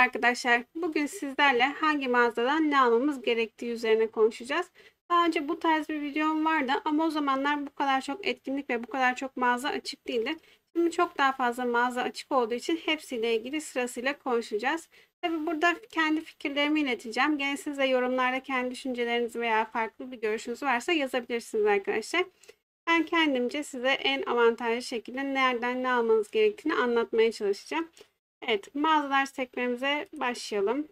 arkadaşlar. Bugün sizlerle hangi mağazadan ne almamız gerektiği üzerine konuşacağız. Daha önce bu tarz bir videom vardı ama o zamanlar bu kadar çok etkinlik ve bu kadar çok mağaza açık değildi. Şimdi çok daha fazla mağaza açık olduğu için hepsiyle ilgili sırasıyla konuşacağız. Tabi burada kendi fikirlerimi ileteceğim. Gene siz de yorumlarda kendi düşünceleriniz veya farklı bir görüşünüz varsa yazabilirsiniz arkadaşlar. Ben kendimce size en avantajlı şekilde nereden ne almanız gerektiğini anlatmaya çalışacağım. Evet, mağazalar sekmemize başlayalım.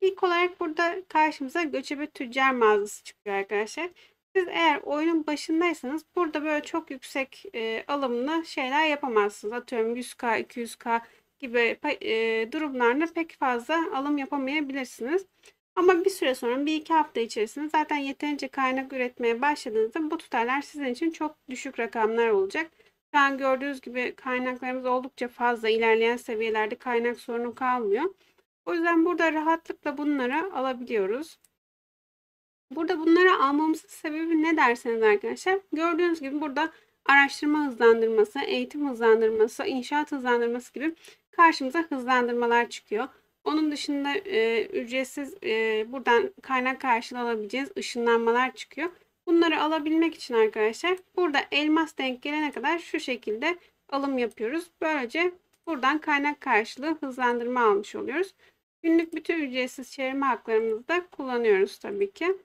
İlk olarak burada karşımıza göçebe tüccar mağazası çıkıyor arkadaşlar. Siz eğer oyunun başındaysanız burada böyle çok yüksek e, alımlı şeyler yapamazsınız. Atıyorum 100k, 200k gibi e, durumlarda pek fazla alım yapamayabilirsiniz. Ama bir süre sonra bir iki hafta içerisinde zaten yeterince kaynak üretmeye başladığınızda bu tutarlar sizin için çok düşük rakamlar olacak. Şu an gördüğünüz gibi kaynaklarımız oldukça fazla ilerleyen seviyelerde kaynak sorunu kalmıyor. O yüzden burada rahatlıkla bunları alabiliyoruz. Burada bunları almamızın sebebi ne derseniz arkadaşlar. Gördüğünüz gibi burada araştırma hızlandırması, eğitim hızlandırması, inşaat hızlandırması gibi karşımıza hızlandırmalar çıkıyor. Onun dışında e, ücretsiz e, buradan kaynak karşılığı alabileceğiniz ışınlanmalar çıkıyor. Bunları alabilmek için arkadaşlar burada elmas denk gelene kadar şu şekilde alım yapıyoruz. Böylece buradan kaynak karşılığı hızlandırma almış oluyoruz. Günlük bütün ücretsiz çevirme haklarımızı da kullanıyoruz tabii ki.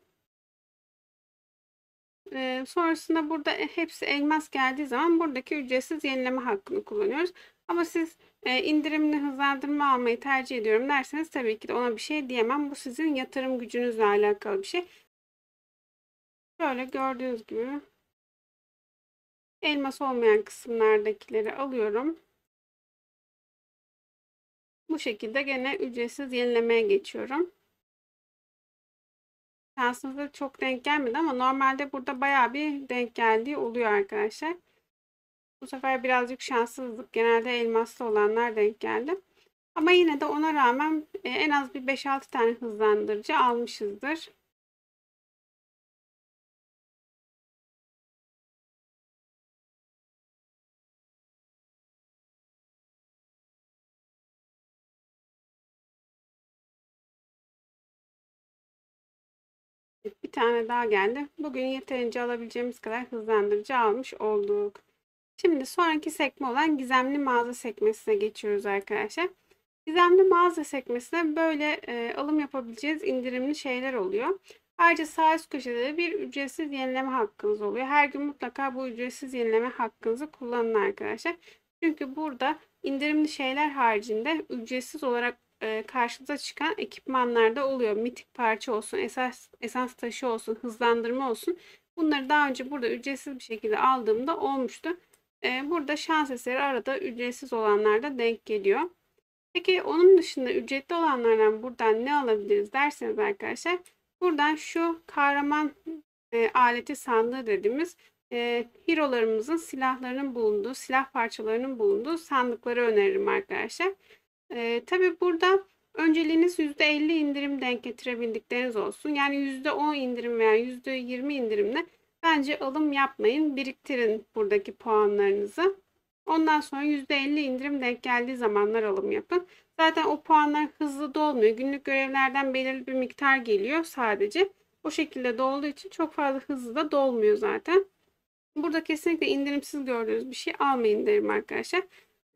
Ee, sonrasında burada hepsi elmas geldiği zaman buradaki ücretsiz yenileme hakkını kullanıyoruz. Ama siz e, indirimli hızlandırma almayı tercih ediyorum derseniz tabii ki de ona bir şey diyemem. Bu sizin yatırım gücünüzle alakalı bir şey. Şöyle gördüğünüz gibi elmas olmayan kısımlardakileri alıyorum. Bu şekilde gene ücretsiz yenilemeye geçiyorum. Şansımıza çok denk gelmedi ama normalde burada baya bir denk geldiği oluyor arkadaşlar. Bu sefer birazcık şanssızlık. Genelde elmaslı olanlar denk geldi. Ama yine de ona rağmen e, en az bir 5-6 tane hızlandırıcı almışızdır. bir tane daha geldi. Bugün yeterince alabileceğimiz kadar hızlandırıcı almış olduk. Şimdi sonraki sekme olan gizemli mağaza sekmesine geçiyoruz arkadaşlar. Gizemli mağaza sekmesine böyle e, alım yapabileceğiniz indirimli şeyler oluyor. Ayrıca sağ üst köşede bir ücretsiz yenileme hakkınız oluyor. Her gün mutlaka bu ücretsiz yenileme hakkınızı kullanın arkadaşlar. Çünkü burada indirimli şeyler haricinde ücretsiz olarak e, çıkan ekipmanlarda oluyor. Mitik parça olsun, esas, esans taşı olsun, hızlandırma olsun. Bunları daha önce burada ücretsiz bir şekilde aldığımda olmuştu. E, burada şans eseri arada ücretsiz olanlar da denk geliyor. Peki onun dışında ücretli olanlardan buradan ne alabiliriz derseniz arkadaşlar. Buradan şu kahraman e, aleti sandığı dediğimiz e, hero'larımızın silahlarının bulunduğu, silah parçalarının bulunduğu sandıkları öneririm arkadaşlar. E, tabii burada önceliğiniz %50 indirim denk getirebildikleriniz olsun. Yani %10 indirim veya %20 indirimle bence alım yapmayın. Biriktirin buradaki puanlarınızı. Ondan sonra %50 indirim denk geldiği zamanlar alım yapın. Zaten o puanlar hızlı dolmuyor. Günlük görevlerden belirli bir miktar geliyor sadece. O şekilde dolduğu için çok fazla hızlı da dolmuyor zaten. Burada kesinlikle indirimsiz gördüğünüz bir şey almayın derim arkadaşlar.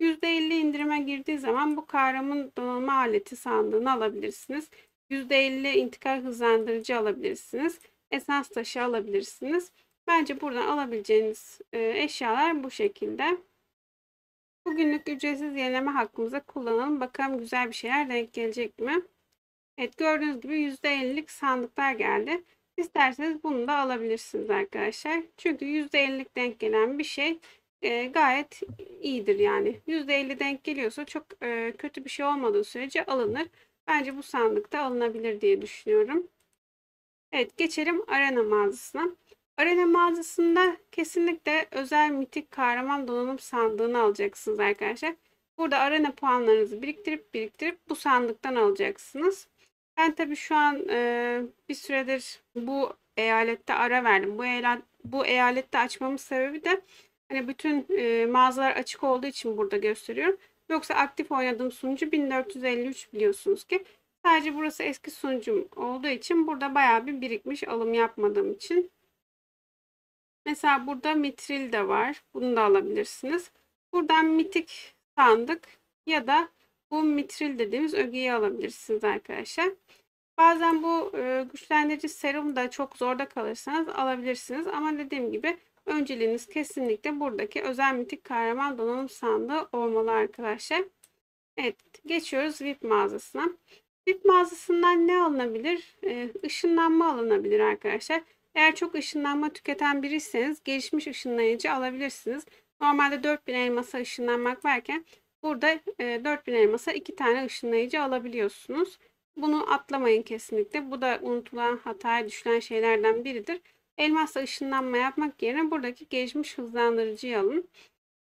%50 indirime girdiği zaman bu kahraman donanma aleti sandığını alabilirsiniz. %50 intikal hızlandırıcı alabilirsiniz. Esans taşı alabilirsiniz. Bence buradan alabileceğiniz e, eşyalar bu şekilde. Bugünlük ücretsiz yenileme hakkımıza kullanalım. Bakalım güzel bir şeyler denk gelecek mi? Evet gördüğünüz gibi %50'lik sandıklar geldi. İsterseniz bunu da alabilirsiniz arkadaşlar. Çünkü %50'lik denk gelen bir şey e, gayet iyidir yani. %50 denk geliyorsa çok e, kötü bir şey olmadığı sürece alınır. Bence bu sandıkta alınabilir diye düşünüyorum. Evet geçelim arena mağazasına. Arena mağazasında kesinlikle özel mitik kahraman donanım sandığını alacaksınız arkadaşlar. Burada arena puanlarınızı biriktirip biriktirip bu sandıktan alacaksınız. Ben tabii şu an e, bir süredir bu eyalette ara verdim. Bu, eyalet, bu eyalette açmamın sebebi de Hani bütün e, mağazalar açık olduğu için burada gösteriyorum. Yoksa aktif oynadığım sunucu 1453 biliyorsunuz ki. Sadece burası eski sunucum olduğu için burada bayağı bir birikmiş alım yapmadığım için. Mesela burada mitril de var. Bunu da alabilirsiniz. Buradan mitik sandık ya da bu mitril dediğimiz ögeyi alabilirsiniz arkadaşlar. Bazen bu e, güçlendirici serum da çok zorda kalırsanız alabilirsiniz. Ama dediğim gibi Önceliğiniz kesinlikle buradaki özel mitik kahraman donanım sandığı olmalı arkadaşlar. Evet geçiyoruz VIP mağazasına. VIP mağazasından ne alınabilir? Ee, ışınlanma alınabilir arkadaşlar. Eğer çok ışınlanma tüketen biriyseniz gelişmiş ışınlayıcı alabilirsiniz. Normalde 4000 elmasa ışınlanmak varken burada e, 4000 elmasa 2 tane ışınlayıcı alabiliyorsunuz. Bunu atlamayın kesinlikle. Bu da unutulan hataya düşülen şeylerden biridir. Elmasla ışınlanma yapmak yerine buradaki geçmiş hızlandırıcıyı alın.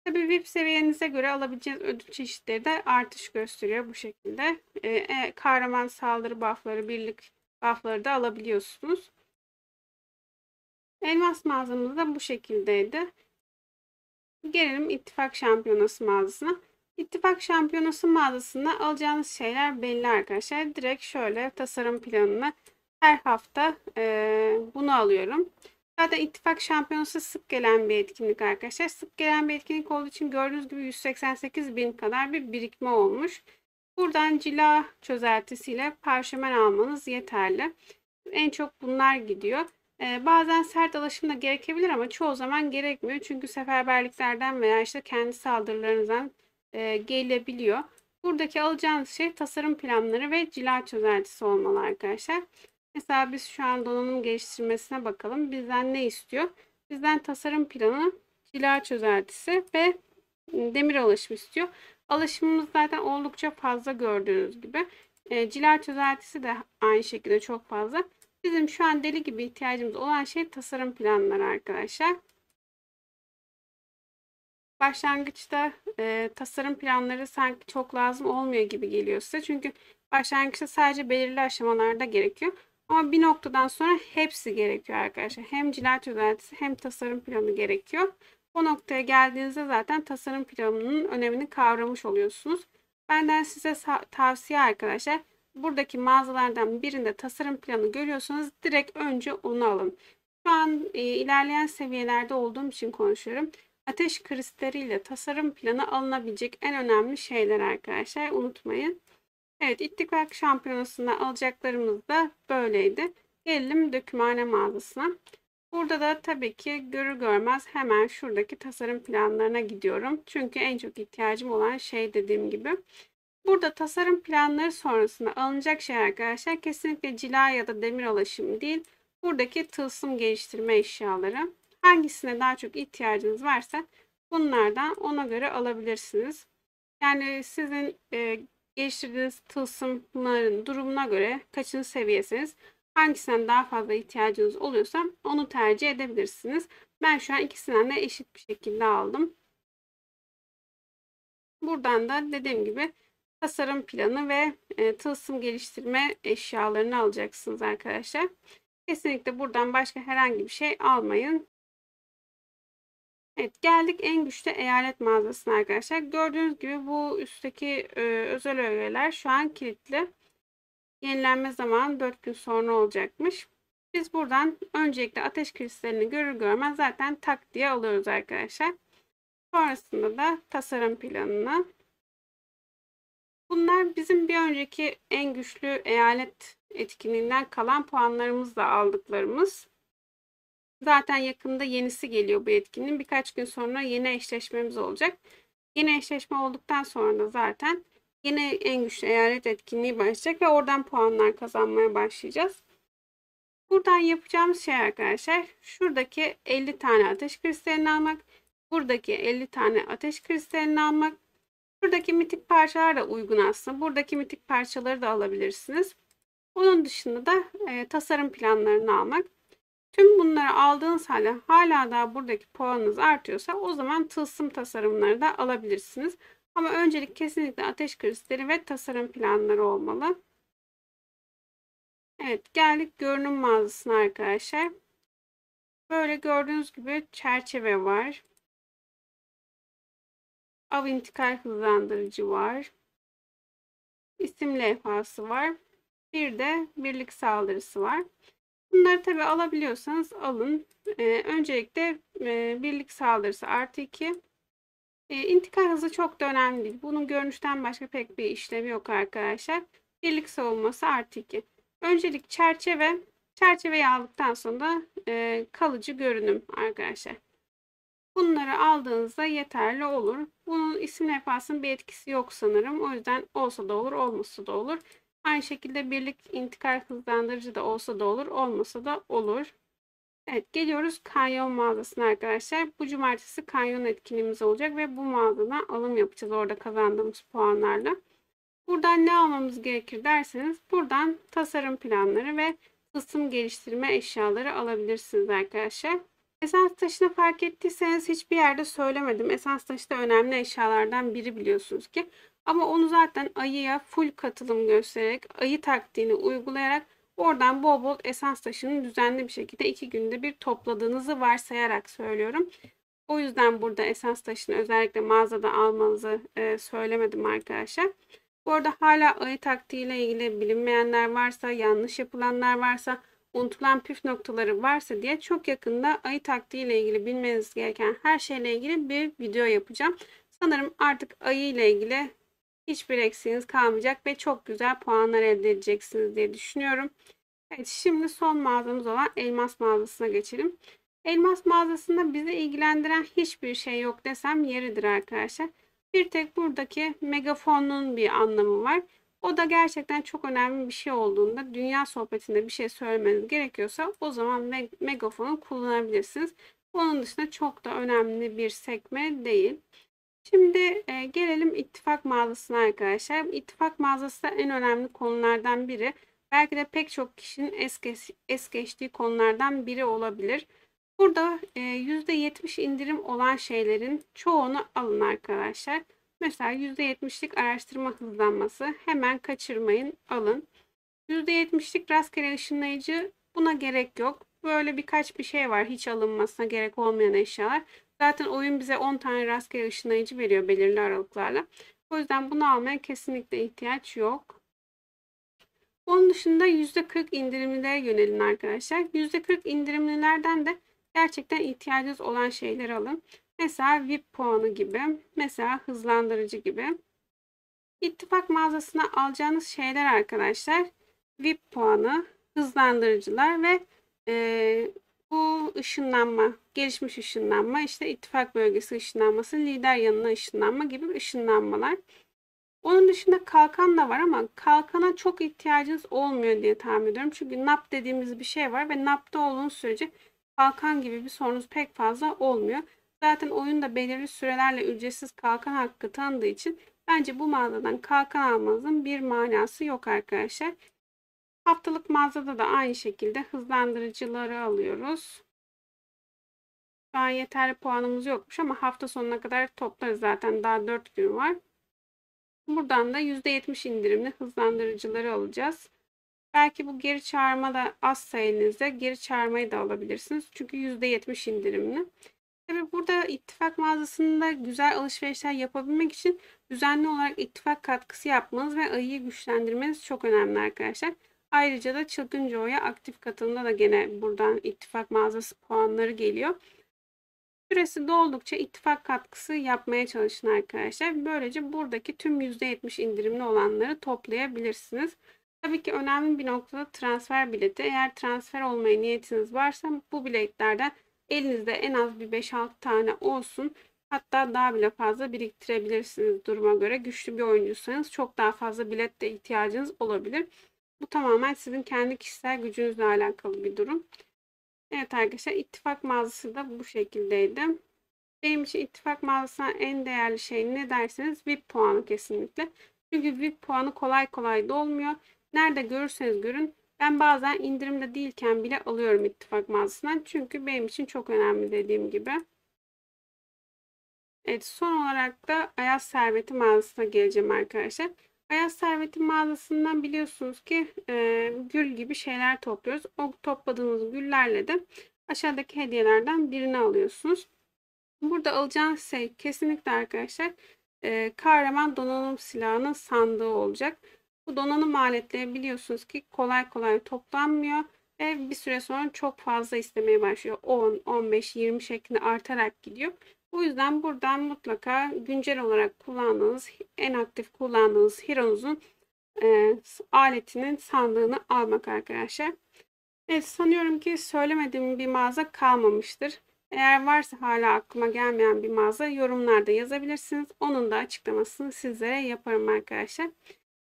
Tabi VIP seviyenize göre alabileceğiniz ödül çeşitleri de artış gösteriyor bu şekilde. Ee, e, kahraman saldırı buffları, birlik buffları da alabiliyorsunuz. Elmas mağazamız da bu şekildeydi. Gelelim ittifak şampiyonası mağazasına. İttifak şampiyonası mağazasında alacağınız şeyler belli arkadaşlar. Direkt şöyle tasarım planını her hafta e, bunu alıyorum. Zaten ittifak şampiyonası sık gelen bir etkinlik arkadaşlar. Sık gelen bir etkinlik olduğu için gördüğünüz gibi 188 bin kadar bir birikme olmuş. Buradan cila çözeltisiyle parşömen almanız yeterli. En çok bunlar gidiyor. Ee, bazen sert alaşım da gerekebilir ama çoğu zaman gerekmiyor. Çünkü seferberliklerden veya işte kendi saldırılarınızdan e, gelebiliyor. Buradaki alacağınız şey tasarım planları ve cila çözeltisi olmalı arkadaşlar. Mesela biz şu an donanım geliştirmesine bakalım. Bizden ne istiyor? Bizden tasarım planı, cila çözeltisi ve ıı, demir alaşım istiyor. Alaşımımız zaten oldukça fazla gördüğünüz gibi. E, cila çözeltisi de aynı şekilde çok fazla. Bizim şu an deli gibi ihtiyacımız olan şey tasarım planları arkadaşlar. Başlangıçta e, tasarım planları sanki çok lazım olmuyor gibi geliyor size. Çünkü başlangıçta sadece belirli aşamalarda gerekiyor. Ama bir noktadan sonra hepsi gerekiyor arkadaşlar. Hem cilaç özeltisi hem tasarım planı gerekiyor. Bu noktaya geldiğinizde zaten tasarım planının önemini kavramış oluyorsunuz. Benden size tavsiye arkadaşlar. Buradaki mağazalardan birinde tasarım planı görüyorsanız direkt önce onu alın. Şu an e, ilerleyen seviyelerde olduğum için konuşuyorum. Ateş kristalleriyle tasarım planı alınabilecek en önemli şeyler arkadaşlar. Unutmayın. Evet İttifak Şampiyonası'nda alacaklarımız da böyleydi. Gelelim dökümhane mağazasına. Burada da tabii ki görür görmez hemen şuradaki tasarım planlarına gidiyorum. Çünkü en çok ihtiyacım olan şey dediğim gibi. Burada tasarım planları sonrasında alınacak şey arkadaşlar kesinlikle cila ya da demir alaşım değil. Buradaki tılsım geliştirme eşyaları. Hangisine daha çok ihtiyacınız varsa bunlardan ona göre alabilirsiniz. Yani sizin e, geliştirdiğiniz tılsımların durumuna göre kaçını seviyesiniz, hangisinden daha fazla ihtiyacınız oluyorsa onu tercih edebilirsiniz. Ben şu an ikisinden de eşit bir şekilde aldım. Buradan da dediğim gibi tasarım planı ve e, tılsım geliştirme eşyalarını alacaksınız arkadaşlar. Kesinlikle buradan başka herhangi bir şey almayın. Evet geldik en güçlü eyalet mağazasına arkadaşlar. Gördüğünüz gibi bu üstteki e, özel öğeler şu an kilitli. Yenilenme zamanı 4 gün sonra olacakmış. Biz buradan öncelikle ateş kristalini görür görmez zaten tak diye alıyoruz arkadaşlar. Sonrasında da tasarım planını. Bunlar bizim bir önceki en güçlü eyalet etkinliğinden kalan puanlarımızla aldıklarımız. Zaten yakında yenisi geliyor bu etkinliğin. Birkaç gün sonra yeni eşleşmemiz olacak. Yeni eşleşme olduktan sonra da zaten yeni en güçlü eyalet etkinliği başlayacak ve oradan puanlar kazanmaya başlayacağız. Buradan yapacağımız şey arkadaşlar şuradaki 50 tane ateş kristalini almak. Buradaki 50 tane ateş kristalini almak. Buradaki mitik parçalar da uygun aslında. Buradaki mitik parçaları da alabilirsiniz. Onun dışında da e, tasarım planlarını almak. Tüm bunları aldığınız halde hala daha buradaki puanınız artıyorsa o zaman tılsım tasarımları da alabilirsiniz. Ama öncelik kesinlikle ateş kristali ve tasarım planları olmalı. Evet geldik görünüm mağazasına arkadaşlar. Böyle gördüğünüz gibi çerçeve var. Av intikal hızlandırıcı var. İsim levhası var. Bir de birlik saldırısı var. Bunları tabi alabiliyorsanız alın. Ee, öncelikle e, birlik saldırısı artı 2. E, intikal hızı çok da önemli değil. Bunun görünüşten başka pek bir işlemi yok arkadaşlar. Birlik savunması artı 2. Öncelik çerçeve. Çerçeveyi aldıktan sonra da e, kalıcı görünüm arkadaşlar. Bunları aldığınızda yeterli olur. Bunun isim levhasının bir etkisi yok sanırım. O yüzden olsa da olur, olmasa da olur. Aynı şekilde birlik intikal hızlandırıcı da olsa da olur, olmasa da olur. Evet geliyoruz kanyon mağazasına arkadaşlar. Bu cumartesi kanyon etkinliğimiz olacak ve bu mağazadan alım yapacağız orada kazandığımız puanlarla. Buradan ne almamız gerekir derseniz buradan tasarım planları ve ısım geliştirme eşyaları alabilirsiniz arkadaşlar. Esans taşını fark ettiyseniz hiçbir yerde söylemedim. Esans taşı da önemli eşyalardan biri biliyorsunuz ki. Ama onu zaten ayıya full katılım göstererek ayı taktiğini uygulayarak oradan bol bol esans taşını düzenli bir şekilde iki günde bir topladığınızı varsayarak söylüyorum. O yüzden burada esans taşını özellikle mağazada almanızı e, söylemedim arkadaşlar. Bu arada hala ayı taktiğiyle ilgili bilinmeyenler varsa, yanlış yapılanlar varsa, unutulan püf noktaları varsa diye çok yakında ayı taktiğiyle ilgili bilmeniz gereken her şeyle ilgili bir video yapacağım. Sanırım artık ayı ile ilgili hiçbir eksiğiniz kalmayacak ve çok güzel puanlar elde edeceksiniz diye düşünüyorum. Evet şimdi son mağazamız olan elmas mağazasına geçelim. Elmas mağazasında bizi ilgilendiren hiçbir şey yok desem yeridir arkadaşlar. Bir tek buradaki megafonun bir anlamı var. O da gerçekten çok önemli bir şey olduğunda dünya sohbetinde bir şey söylemeniz gerekiyorsa o zaman me megafonu kullanabilirsiniz. Onun dışında çok da önemli bir sekme değil. Şimdi e, gelelim ittifak mağazasına arkadaşlar. İttifak mağazası en önemli konulardan biri. Belki de pek çok kişinin es, geç, es geçtiği konulardan biri olabilir. Burada e, %70 indirim olan şeylerin çoğunu alın arkadaşlar. Mesela %70'lik araştırma hızlanması hemen kaçırmayın alın. %70'lik rastgele ışınlayıcı buna gerek yok. Böyle birkaç bir şey var. Hiç alınmasına gerek olmayan eşyalar. Zaten oyun bize 10 tane rastgele ışınlayıcı veriyor belirli aralıklarla. O yüzden bunu almaya kesinlikle ihtiyaç yok. Onun dışında %40 indirimlilere yönelin arkadaşlar. %40 indirimlilerden de gerçekten ihtiyacınız olan şeyleri alın. Mesela VIP puanı gibi, mesela hızlandırıcı gibi. İttifak mağazasına alacağınız şeyler arkadaşlar VIP puanı, hızlandırıcılar ve e, bu ışınlanma, gelişmiş ışınlanma, işte ittifak bölgesi ışınlanması, lider yanına ışınlanma gibi ışınlanmalar. Onun dışında kalkan da var ama kalkana çok ihtiyacınız olmuyor diye tahmin ediyorum. Çünkü nap dediğimiz bir şey var ve napta olduğunuz sürece kalkan gibi bir sorunuz pek fazla olmuyor. Zaten oyunda belirli sürelerle ücretsiz kalkan hakkı tanıdığı için bence bu mağazadan kalkan almanızın bir manası yok arkadaşlar. Haftalık mağazada da aynı şekilde hızlandırıcıları alıyoruz. Şu an yeterli puanımız yokmuş ama hafta sonuna kadar toplarız zaten. Daha 4 gün var. Buradan da %70 indirimli hızlandırıcıları alacağız. Belki bu geri çağırma da az sayınızda geri çağırmayı da alabilirsiniz. Çünkü %70 indirimli. Tabi burada ittifak mağazasında güzel alışverişler yapabilmek için düzenli olarak ittifak katkısı yapmanız ve ayıyı güçlendirmeniz çok önemli arkadaşlar. Ayrıca da Çılgıncoğu'ya aktif katılımda da gene buradan ittifak mağazası puanları geliyor. Süresi doldukça ittifak katkısı yapmaya çalışın arkadaşlar. Böylece buradaki tüm %70 indirimli olanları toplayabilirsiniz. Tabii ki önemli bir noktada transfer bileti. Eğer transfer olmaya niyetiniz varsa bu biletlerden elinizde en az bir 5-6 tane olsun. Hatta daha bile fazla biriktirebilirsiniz duruma göre. Güçlü bir oyuncuysanız çok daha fazla bilet de ihtiyacınız olabilir. Bu tamamen sizin kendi kişisel gücünüzle alakalı bir durum. Evet arkadaşlar ittifak mağazası da bu şekildeydi. Benim için ittifak mağazasına en değerli şey ne derseniz VIP puanı kesinlikle. Çünkü VIP puanı kolay kolay dolmuyor. Nerede görürseniz görün ben bazen indirimde değilken bile alıyorum ittifak mağazasından. Çünkü benim için çok önemli dediğim gibi. Evet son olarak da Ayaz Serveti mağazasına geleceğim arkadaşlar. Hayat Serveti mağazasından biliyorsunuz ki e, gül gibi şeyler topluyoruz. O topladığınız güllerle de aşağıdaki hediyelerden birini alıyorsunuz. Burada alacağınız şey kesinlikle arkadaşlar e, kahraman donanım silahının sandığı olacak. Bu donanım aletleri biliyorsunuz ki kolay kolay toplanmıyor ve bir süre sonra çok fazla istemeye başlıyor. 10, 15, 20 şeklinde artarak gidiyor. Bu yüzden buradan mutlaka güncel olarak kullandığınız, en aktif kullandığınız Hero'nuzun e, aletinin sandığını almak arkadaşlar. Evet sanıyorum ki söylemediğim bir mağaza kalmamıştır. Eğer varsa hala aklıma gelmeyen bir mağaza yorumlarda yazabilirsiniz. Onun da açıklamasını sizlere yaparım arkadaşlar.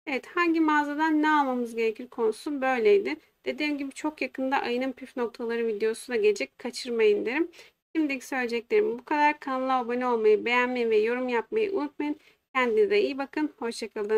Evet hangi mağazadan ne almamız gerekir konusu böyleydi. Dediğim gibi çok yakında ayının püf noktaları videosu da gelecek. Kaçırmayın derim. Şimdiki söyleyeceklerim bu kadar. Kanala abone olmayı, beğenmeyi ve yorum yapmayı unutmayın. Kendinize iyi bakın. Hoşçakalın.